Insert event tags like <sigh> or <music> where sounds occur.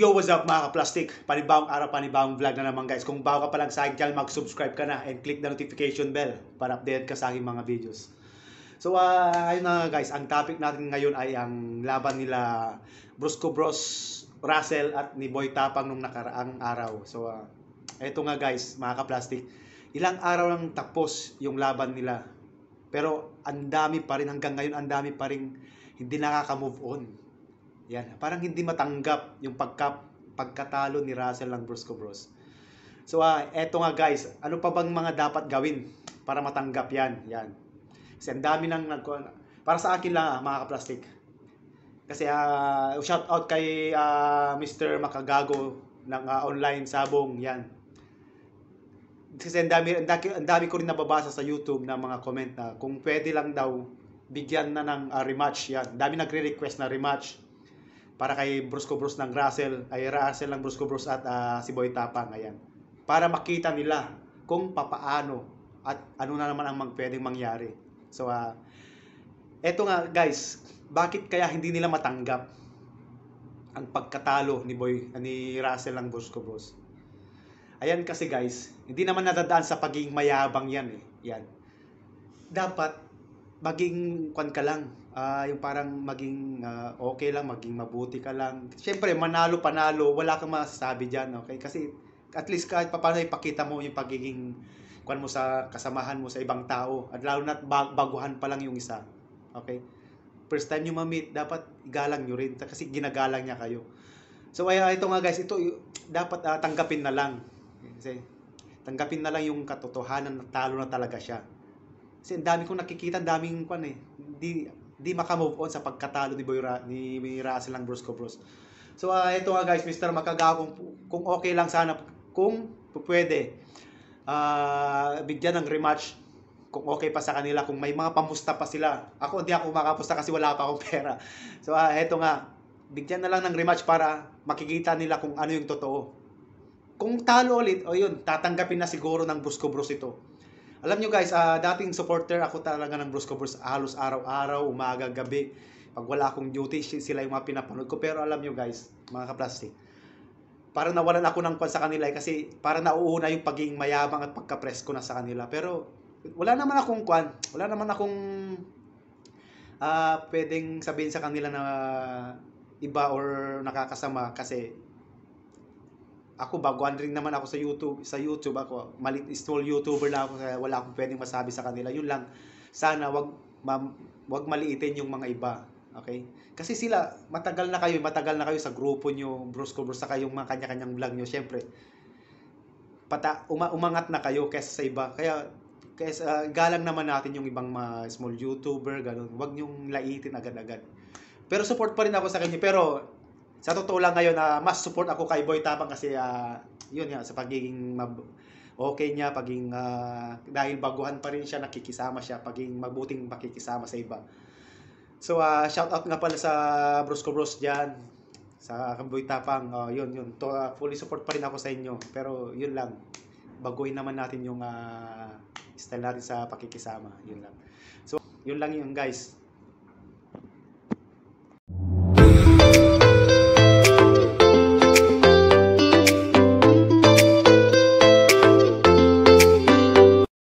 Yo, what's up mga ka-plastic? Panibawang araw, panibawang vlog na naman guys. Kung bago ka pa lang sa akin mag-subscribe ka na and click the notification bell para update ka sa aking mga videos. So, uh, ayun na guys, ang topic natin ngayon ay ang laban nila Brusco Bros, Russell at ni Boy Tapang nung nakaraang araw. So, uh, eto nga guys, mga ka-plastic, ilang araw lang tapos yung laban nila. Pero, ang dami pa rin, hanggang ngayon, ang dami pa rin hindi nakaka-move on yan, parang hindi matanggap yung pagka, pagkatalo ni Russell ng Brusco Bros. So, ah, eto nga guys, ano pa bang mga dapat gawin para matanggap yan? Yan. Kasi ang dami ng nag para sa akin lang ah, mga ka-plastic. Kasi ah, shout out kay ah, Mr. Makagago ng ah, online sabong, yan kasi ang dami, ang dami, ang dami ko rin nababasa sa YouTube na mga comment na kung pwede lang daw bigyan na ng uh, rematch yan. Dami nagre-request na rematch para kay Brusco Bruce ng Russell, ay Russell ng Brusco Bruce at uh, si Boy Tapang, ayan. Para makita nila kung papaano at ano na naman ang mag, pwedeng mangyari. So, uh, eto nga guys, bakit kaya hindi nila matanggap ang pagkatalo ni Boy ni Russell ng Brusco Bruce? Ayan kasi guys, hindi naman nadadaan sa pagiging mayabang yan eh. Yan. Dapat maging kwan ka lang, uh, yung parang maging uh, okay lang, maging mabuti ka lang. Siyempre, manalo, panalo, wala kang masasabi dyan, okay? Kasi at least kahit paano ipakita mo yung pagiging kuan mo sa kasamahan mo sa ibang tao. At lalo na baguhan pa lang yung isa. Okay? First time nyo ma-meet, dapat galang nyo rin kasi ginagalang niya kayo. So, ay, ito nga guys, ito dapat uh, tanggapin na lang. Kasi, tanggapin na lang yung katotohanan na talo na talaga siya. Kasi ang dami kong nakikita, ang daming kwan eh. Hindi, di makamove on sa pagkatalo ni Boy ni, ni Russell ng Brusco Bros. So uh, ah, ito nga guys, Mr. Makagawa kung, kung okay lang sana kung pwede uh, ah, bigyan ng rematch kung okay pa sa kanila, kung may mga pamusta pa sila. Ako hindi ako makapusta kasi wala pa akong <laughs> pera. So uh, eto nga, bigyan na lang ng rematch para makikita nila kung ano yung totoo. Kung talo ulit, o oh yun, tatanggapin na siguro ng Brusco Bros ito. Alam nyo guys, uh, dating supporter ako talaga ng Bruce Covers halos araw-araw, umaga, gabi. Pag wala akong duty, sila yung mga pinapanood ko. Pero alam nyo guys, mga ka-plastic, parang nawalan ako ng kwan sa kanila eh, kasi parang nauuna yung pagiging mayabang at pagka-press ko na sa kanila. Pero wala naman akong kwan, wala naman akong uh, pwedeng sabihin sa kanila na iba or nakakasama kasi ako baguhan rin naman ako sa YouTube, sa YouTube ako, malit small YouTuber lang ako, kaya wala akong pwedeng masabi sa kanila. Yun lang. Sana wag ma, wag maliitin yung mga iba. Okay? Kasi sila, matagal na kayo, matagal na kayo sa grupo nyo, bros ko, bros, saka yung mga kanya-kanyang vlog nyo, syempre. Pata, uma, umangat na kayo kaysa sa iba. Kaya, kaysa, uh, galang naman natin yung ibang mga small YouTuber, ganun. Wag nyong laitin agad-agad. Pero support pa rin ako sa kanya. Pero, sa totoo lang ngayon na uh, mas support ako kay Boy Tapang kasi uh, yun nga sa pagiging mab- okay niya pagiging uh, dahil baguhan pa rin siya nakikisama siya pagiging mabuting makikisama sa iba so uh, ah, shout out nga pala sa Brosco Bros diyan sa Boy Tapang uh, oh, yun yun to, uh, fully support pa rin ako sa inyo pero yun lang baguhin naman natin yung uh, style natin sa pakikisama yun lang so yun lang yun guys